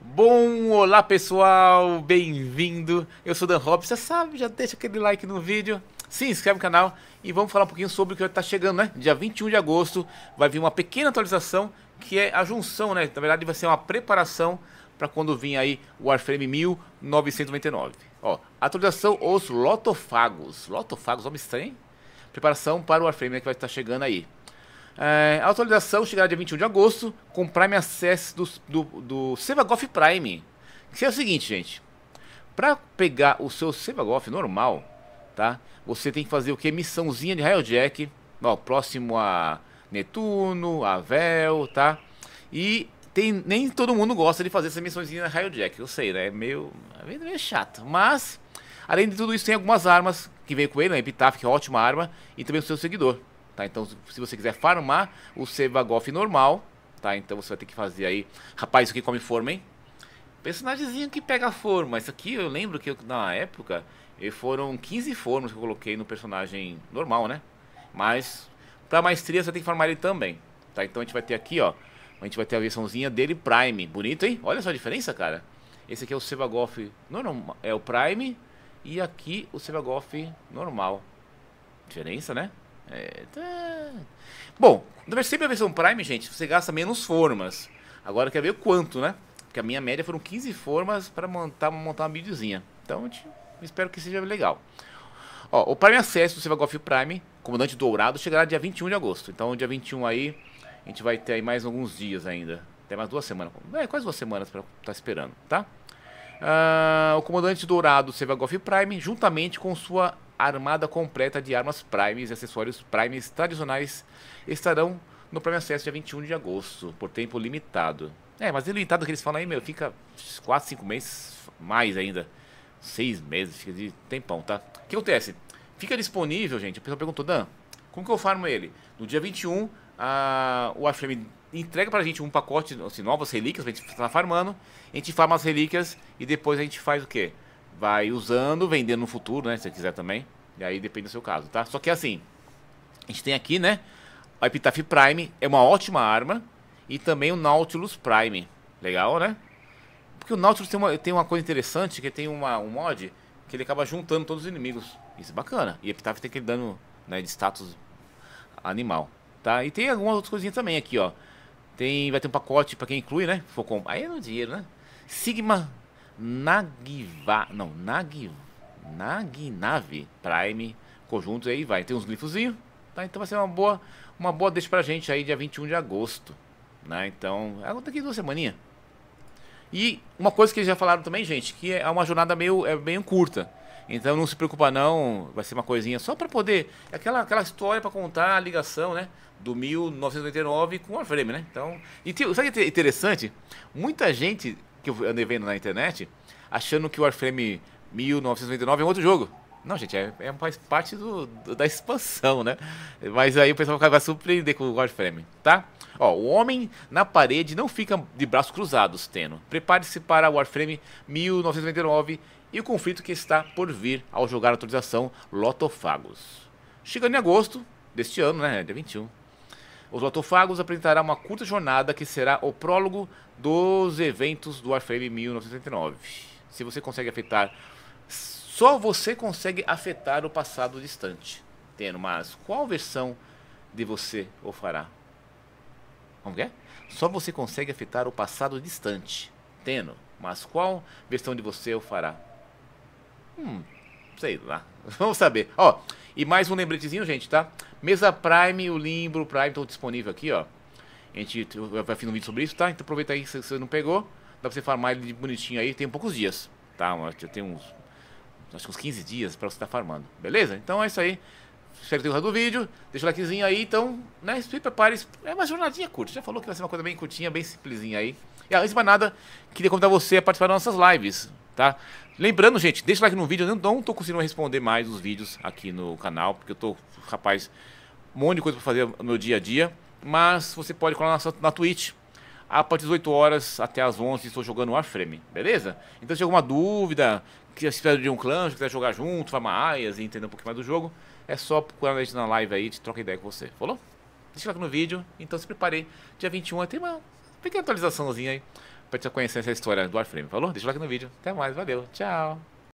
Bom, olá pessoal, bem-vindo. Eu sou Dan Robson, você sabe, já deixa aquele like no vídeo, se inscreve no canal e vamos falar um pouquinho sobre o que está chegando, né? Dia 21 de agosto vai vir uma pequena atualização que é a junção, né? Na verdade vai ser uma preparação para quando vir aí o Warframe 1999. Ó, atualização os lotofagos. Lotofagos, homem estranho. Preparação para o Warframe né, que vai estar tá chegando aí. É, a atualização chegará dia 21 de agosto com Prime Access do, do, do Sevagoff Prime. Que é o seguinte, gente. Para pegar o seu Sevagoff normal, tá? Você tem que fazer o que? Missãozinha de Railjack. Ó, próximo a Netuno, a Vel, tá? E tem, nem todo mundo gosta de fazer essa missãozinha na Railjack. Eu sei, né? É meio, meio chato. Mas, além de tudo isso, tem algumas armas que veio com ele, né? Epitaph, que é ótima arma. E também o seu seguidor. Tá? Então, se você quiser farmar o Sevagoff normal, tá? Então você vai ter que fazer aí... Rapaz, isso aqui come forma, hein? Personagemzinho que pega forma. Isso aqui eu lembro que eu, na época eh, foram 15 formas que eu coloquei no personagem normal, né? Mas pra maestria você tem que farmar ele também, tá? Então a gente vai ter aqui, ó. A gente vai ter a versãozinha dele Prime. Bonito, hein? Olha só a diferença, cara. Esse aqui é o Sebagoff... normal É o Prime. E aqui o Sebagoff normal. Diferença, né? É, tá... Bom, sempre a versão Prime, gente, você gasta menos formas. Agora quer ver o quanto, né? Porque a minha média foram 15 formas para montar, montar uma videozinha. Então, espero que seja legal. Ó, o Prime Acesso do Golf Prime, Comandante Dourado, chegará dia 21 de agosto. Então, dia 21 aí, a gente vai ter aí mais alguns dias ainda. Até mais duas semanas. É, quase duas semanas para estar tá esperando, tá? Ah, o Comandante Dourado do Golf Prime, juntamente com sua armada completa de armas primes e acessórios primes tradicionais estarão no Prime Acesso dia 21 de agosto, por tempo limitado. É, mas limitado que eles falam aí, meu, fica 4, 5 meses, mais ainda. 6 meses, fica de tempão, tá? O que acontece? Fica disponível, gente. A pessoa perguntou, Dan, como que eu farmo ele? No dia 21, a, o Ashram entrega pra gente um pacote, assim, novas relíquias pra gente estar tá farmando. A gente farma as relíquias e depois a gente faz o quê? vai usando, vendendo no futuro, né? Se você quiser também. E aí depende do seu caso, tá? Só que assim, a gente tem aqui, né? A Epitaph Prime é uma ótima arma. E também o Nautilus Prime. Legal, né? Porque o Nautilus tem uma, tem uma coisa interessante, que tem uma, um mod que ele acaba juntando todos os inimigos. Isso é bacana. E Epitaph tem aquele dano né, de status animal. Tá? E tem algumas outras coisinhas também aqui, ó. Tem, vai ter um pacote para quem inclui, né? focom Aí é no dinheiro, né? Sigma Nagiva, não, Nag Naginave Prime, conjuntos aí vai. Tem uns glifozinhos, tá? Então vai ser uma boa, uma boa deixa pra gente aí dia 21 de agosto, né? Então, é daqui duas semaninhas. E uma coisa que eles já falaram também, gente, que é uma jornada meio, é bem curta. Então não se preocupa não, vai ser uma coisinha só para poder é aquela aquela história para contar a ligação, né, do 1989 com o Warframe, né? Então, e sabe o que é interessante? Muita gente que eu andei vendo na internet, achando que o Warframe 1999 é um outro jogo. Não, gente, é, é faz parte do, do, da expansão, né? Mas aí o pessoal vai surpreender com o Warframe, tá? Ó, o homem na parede não fica de braços cruzados, Teno. Prepare-se para Warframe 1999 e o conflito que está por vir ao jogar a atualização Lotofagos. Chegando em agosto deste ano, né? Dia 21. Os autofagos apresentará uma curta jornada que será o prólogo dos eventos do Warframe 1979. Se você consegue afetar. Só você consegue afetar o passado distante. Tendo, mas qual versão de você o fará? Como é? Só você consegue afetar o passado distante. Tendo, mas qual versão de você o fará? Hum, sei lá. Vamos saber. Ó, oh, e mais um lembretezinho, gente, tá? Mesa Prime, o Limbro Prime estão disponível aqui, ó. A gente vai fazer um vídeo sobre isso, tá? Então aproveita aí se você não pegou. Dá pra você farmar ele bonitinho aí. Tem poucos dias, tá? Tem uns. Acho que uns 15 dias pra você estar tá farmando, beleza? Então é isso aí. Espero que tenham gostado do vídeo. Deixa o likezinho aí, então, né? Se prepare. É uma jornadinha curta. Já falou que vai ser uma coisa bem curtinha, bem simplesinha aí. E antes de mais nada, queria convidar você a participar das nossas lives tá? Lembrando, gente, deixa o like no vídeo. Eu não, não tô conseguindo responder mais os vídeos aqui no canal, porque eu tô, rapaz, um monte de coisa para fazer no dia a dia. Mas você pode colar na, na Twitch, a partir das 8 horas até as 11 estou jogando Warframe, beleza? Então se tiver alguma dúvida, que se tiver de um clã, se quiser jogar junto, mais e entender um pouquinho mais do jogo, é só procurar a gente na live aí, te troca ideia com você, falou? Deixa o like no vídeo, então se preparei dia 21 tem uma pequena atualizaçãozinha aí pra te conhecer essa história do Warframe, falou? Deixa o like no vídeo. Até mais, valeu, tchau.